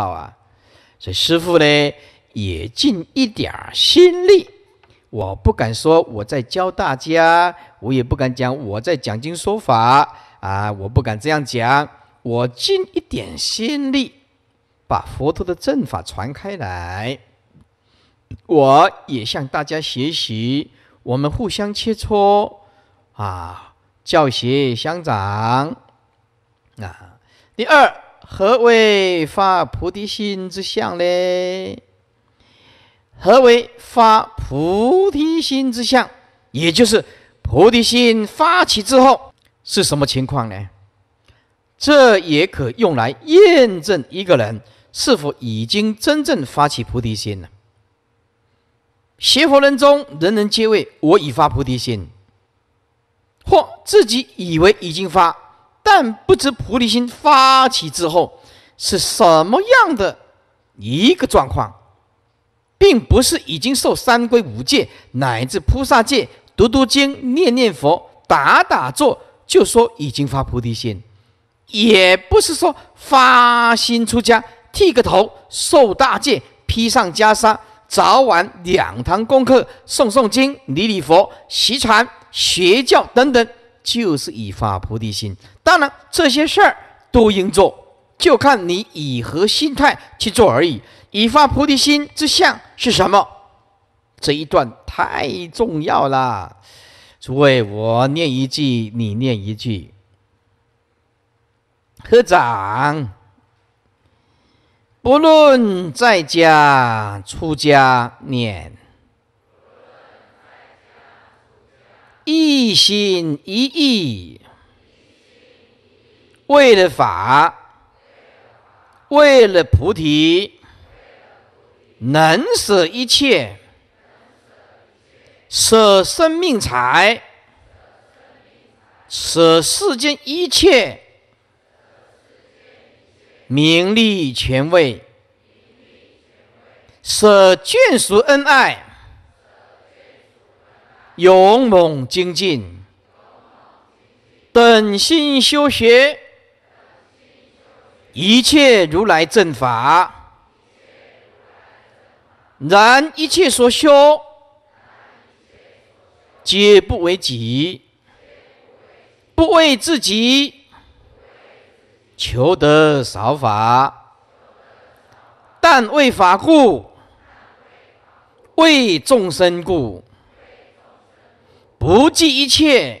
道啊，所以师傅呢也尽一点心力。我不敢说我在教大家，我也不敢讲我在讲经说法啊，我不敢这样讲。我尽一点心力，把佛陀的正法传开来。我也向大家学习，我们互相切磋啊，教学相长啊。第二。何为发菩提心之相呢？何为发菩提心之相？也就是菩提心发起之后是什么情况呢？这也可用来验证一个人是否已经真正发起菩提心了。学佛人中，人人皆谓我已发菩提心，或自己以为已经发。但不知菩提心发起之后是什么样的一个状况，并不是已经受三规五戒乃至菩萨戒，读读经、念念佛、打打坐，就说已经发菩提心；也不是说发心出家，剃个头，受大戒，披上袈裟，早晚两堂功课，诵诵经、礼礼佛、习禅、学教等等。就是以发菩提心，当然这些事儿都应做，就看你以何心态去做而已。以发菩提心之相是什么？这一段太重要了，诸位，我念一句，你念一句。科长，不论在家出家，念。一心一意为了法，为了菩提，能舍一切，舍生命财，舍世间一切名利权位，舍眷属恩爱。勇猛精进，等心修学，一切如来正法。然一切所修，皆不为己，不为自己求得少法，但为法故，为众生故。不计一切，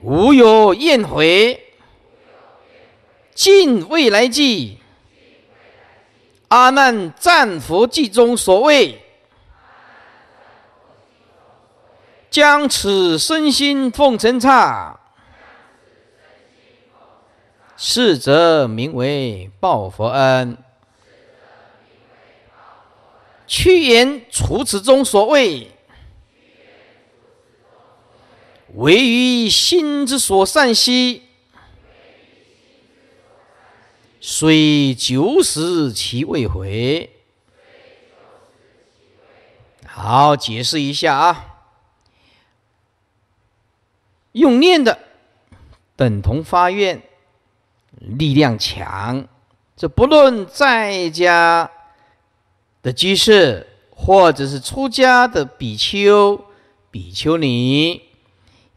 无有厌悔，尽未来际。阿难赞佛偈中所谓：“将此身心奉承刹，是则名为报佛恩。”屈原楚辞中所谓。唯于心之所善兮，虽九死其未悔。好，解释一下啊，用念的等同发愿，力量强。这不论在家的居士，或者是出家的比丘、比丘尼。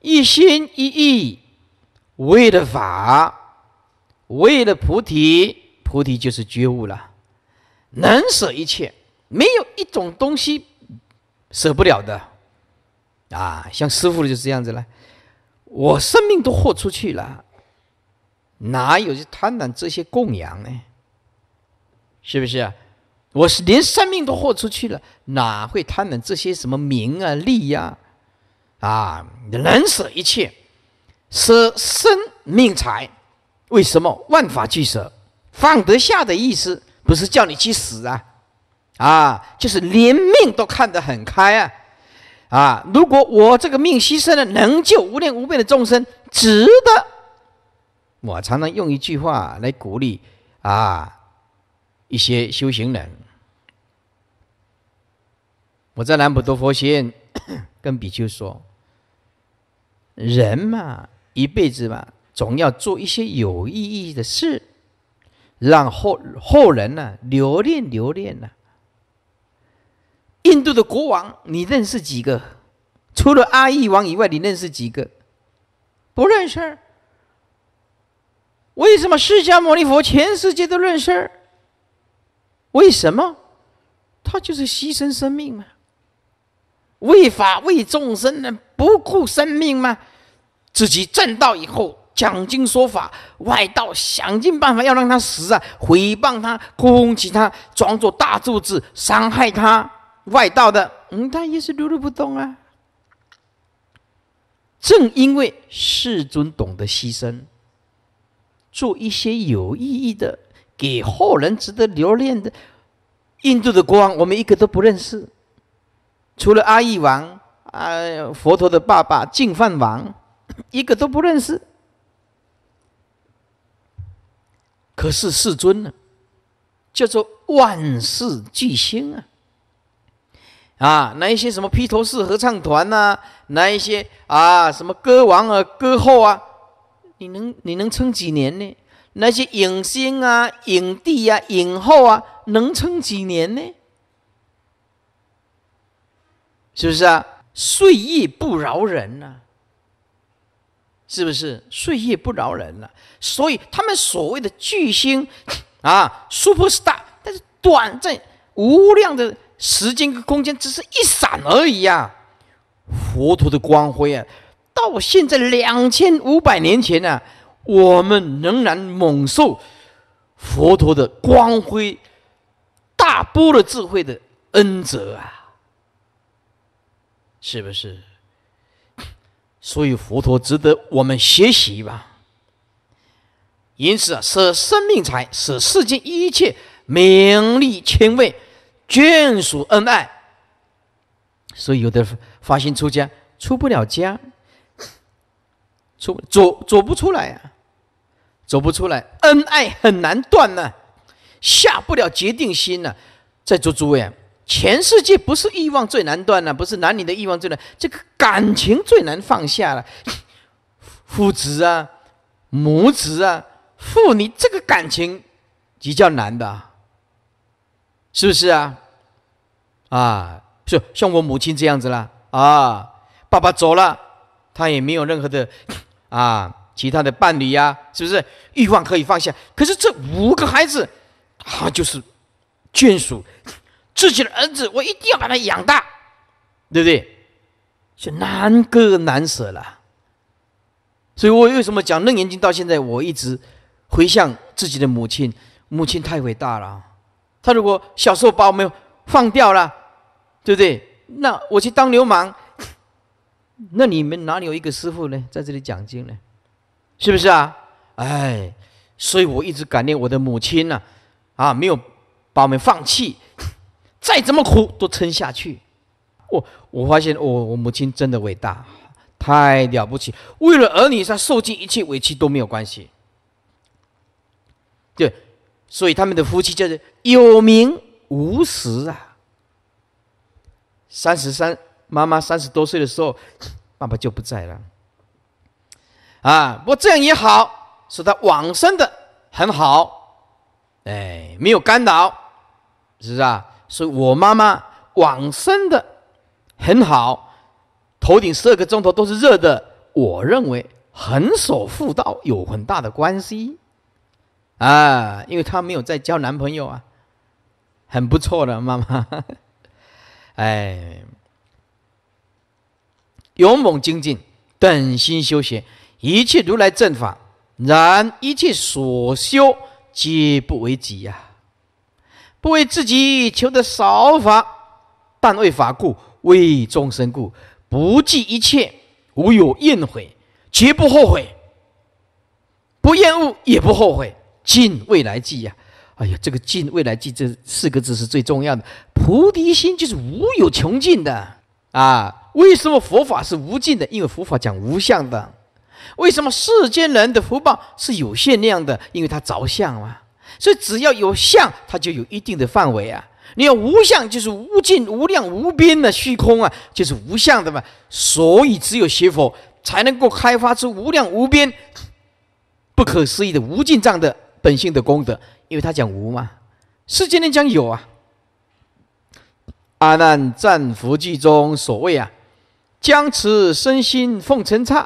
一心一意为了法，为了菩提，菩提就是觉悟了。能舍一切，没有一种东西舍不了的。啊，像师傅就是这样子了，我生命都豁出去了，哪有贪婪这些供养呢？是不是？我是连生命都豁出去了，哪会贪婪这些什么名啊利呀？啊，能舍一切，舍生命财，为什么万法俱舍？放得下的意思不是叫你去死啊，啊，就是连命都看得很开啊，啊，如果我这个命牺牲了，能救无量无边的众生，值得。我常常用一句话来鼓励啊，一些修行人。我在南普陀佛学院 跟比丘说。人嘛，一辈子嘛，总要做一些有意义的事，让后后人呢留恋留恋呢。印度的国王，你认识几个？除了阿育王以外，你认识几个？不认识为什么释迦牟尼佛全世界都认识为什么？他就是牺牲生命嘛。为法为众生呢，不顾生命吗？自己正道以后讲经说法，外道想尽办法要让他死啊，诽谤他，攻击他，装作大柱子伤害他，外道的，嗯，他也是如如不懂啊。正因为世尊懂得牺牲，做一些有意义的，给后人值得留恋的。印度的国王，我们一个都不认识。除了阿育王，啊，佛陀的爸爸净饭王，一个都不认识。可是世尊呢，叫做万世巨星啊！啊，那一些什么披头士合唱团呐，那一些啊，什么歌王啊，歌后啊，你能你能撑几年呢？那些影星啊，影帝啊、影后啊，能撑几年呢？是不是啊？岁月不饶人呐！是不是岁月不饶人了？所以他们所谓的巨星啊，super star，但是短暂无量的时间和空间，只是一闪而已啊！佛陀的光辉啊，到现在两千五百年前呢，我们仍然蒙受佛陀的光辉、大波的智慧的恩泽啊！是不是？所以佛陀值得我们学习吧。因此啊，舍生命财，舍世间一切名利情位，眷属恩爱。所以有的发心出家，出不了家，出走走不出来啊，走不出来，恩爱很难断呢，下不了决定心呢。在座诸位。全世界不是欲望最难断了，不是男女的欲望最难，这个感情最难放下了。父子啊，母子啊，父女这个感情比较难的，是不是啊？啊，就像我母亲这样子啦。啊，爸爸走了，他也没有任何的啊其他的伴侣呀，是不是欲望可以放下？可是这五个孩子，他就是眷属。自己的儿子，我一定要把他养大，对不对？就难割难舍了。所以我为什么讲楞严经》到现在我一直回向自己的母亲，母亲太伟大了。他如果小时候把我们放掉了，对不对？那我去当流氓，那你们哪里有一个师傅呢？在这里讲经呢？是不是啊？哎，所以我一直感念我的母亲呢，啊，没有把我们放弃。再怎么苦都撑下去，我我发现，我我母亲真的伟大，太了不起。为了儿女，她受尽一切委屈都没有关系。对，所以他们的夫妻叫做有名无实啊。三十三，妈妈三十多岁的时候，爸爸就不在了。啊，不过这样也好，使他往生的很好，哎，没有干扰，是不是啊？所以我妈妈往生的很好，头顶十二个钟头都是热的。我认为横守妇道有很大的关系啊，因为她没有在交男朋友啊，很不错的妈妈。哎，勇猛精进，等心修学，一切如来正法，然一切所修皆不为己呀。不为自己求得少法，但为法故，为众生故，不计一切，无有应悔，绝不后悔，不厌恶也不后悔，尽未来计呀！哎呀，这个尽未来计”这四个字是最重要的。菩提心就是无有穷尽的啊！为什么佛法是无尽的？因为佛法讲无相的。为什么世间人的福报是有限量的？因为他着相嘛。所以只要有相，它就有一定的范围啊。你要无相，就是无尽、无量、无边的虚空啊，就是无相的嘛。所以只有学佛，才能够开发出无量无边、不可思议的无尽藏的本性的功德。因为他讲无嘛，世间人讲有啊。阿难赞佛记中所谓啊，将此身心奉尘刹，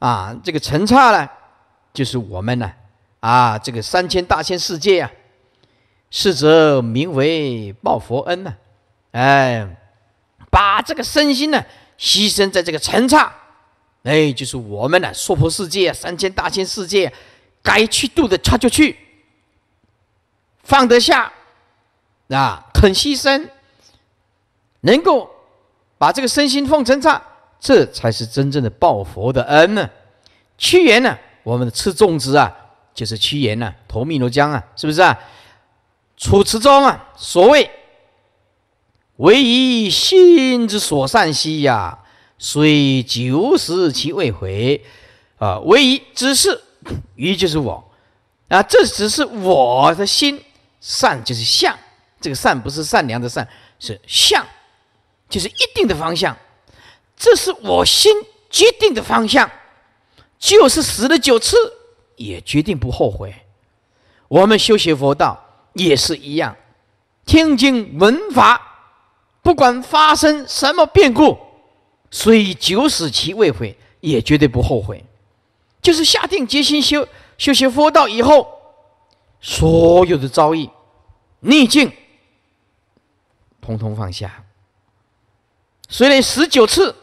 啊，这个尘刹呢，就是我们呢。啊，这个三千大千世界啊，是则名为报佛恩呐。哎，把这个身心呢牺牲在这个尘刹，哎，就是我们的娑婆世界、三千大千世界，该去度的他就去，放得下啊，肯牺牲，能够把这个身心放尘刹，这才是真正的报佛的恩呢。屈原呢，我们的吃粽子啊。就是屈原呐，投汨罗江啊，是不是啊？楚辞中啊，所谓“唯以心之所善兮呀，虽九死其未悔”，啊，唯以只是“于就是我啊，这只是我的心善就是相，这个善不是善良的善，是相，就是一定的方向，这是我心决定的方向，就是死了九次。也决定不后悔。我们修学佛道也是一样，听经闻法，不管发生什么变故，虽九死其未悔，也绝对不后悔。就是下定决心修修学佛道以后，所有的遭遇、逆境，通通放下。虽然十九次，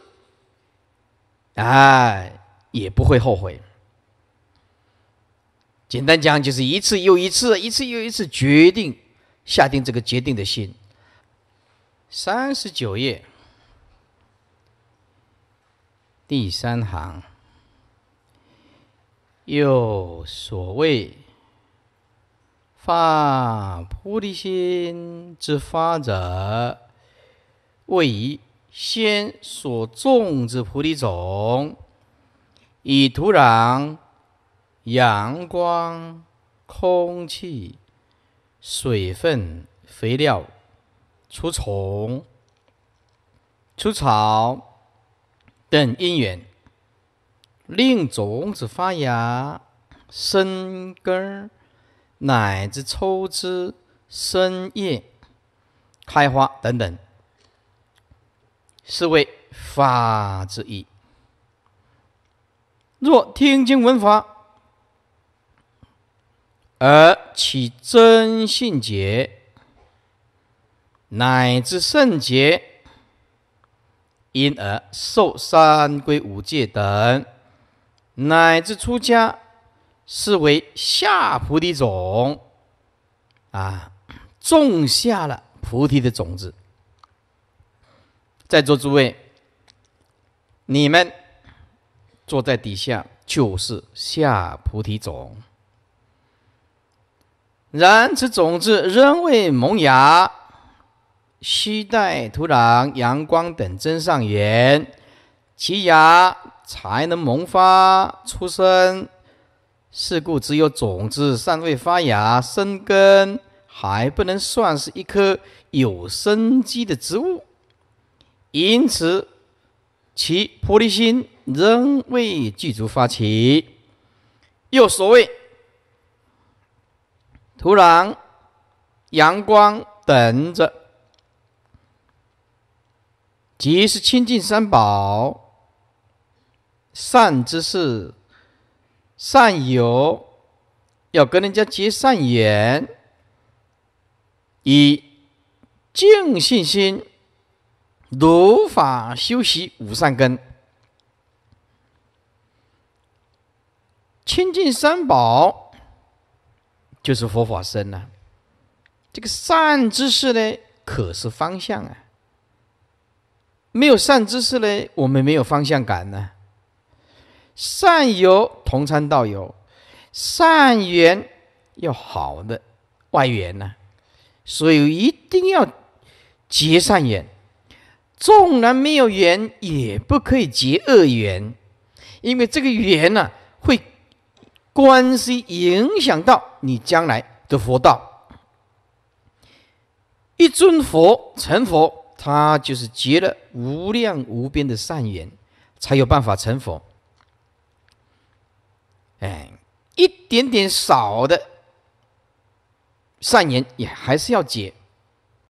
哎，也不会后悔。简单讲，就是一次又一次，一次又一次决定下定这个决定的心。三十九页第三行，又所谓发菩提心之发者，位移先所种之菩提种，以土壤。阳光、空气、水分、肥料、除虫、除草等因缘，令种子发芽、生根乃至抽枝、生叶、开花等等，是为法之一。若听经闻法。而起真性觉，乃至圣洁，因而受三皈五戒等，乃至出家，是为下菩提种。啊，种下了菩提的种子。在座诸位，你们坐在底下就是下菩提种。然此种子仍未萌芽，需待土壤、阳光等增上缘，其芽才能萌发出生。是故，只有种子尚未发芽、生根，还不能算是一棵有生机的植物。因此，其菩提心仍未具足发起。又所谓。土壤、阳光等着，即是清净三宝。善知识、善友要跟人家结善缘，以净信心如法修习五善根，清净三宝。就是佛法深呢，这个善知识呢，可是方向啊。没有善知识呢，我们没有方向感呢。善有同参道友，善缘要好的外缘呢，所以一定要结善缘。纵然没有缘，也不可以结恶缘，因为这个缘呢，会关系影响到。你将来的佛道，一尊佛成佛，他就是结了无量无边的善缘，才有办法成佛。哎，一点点少的善缘也还是要结。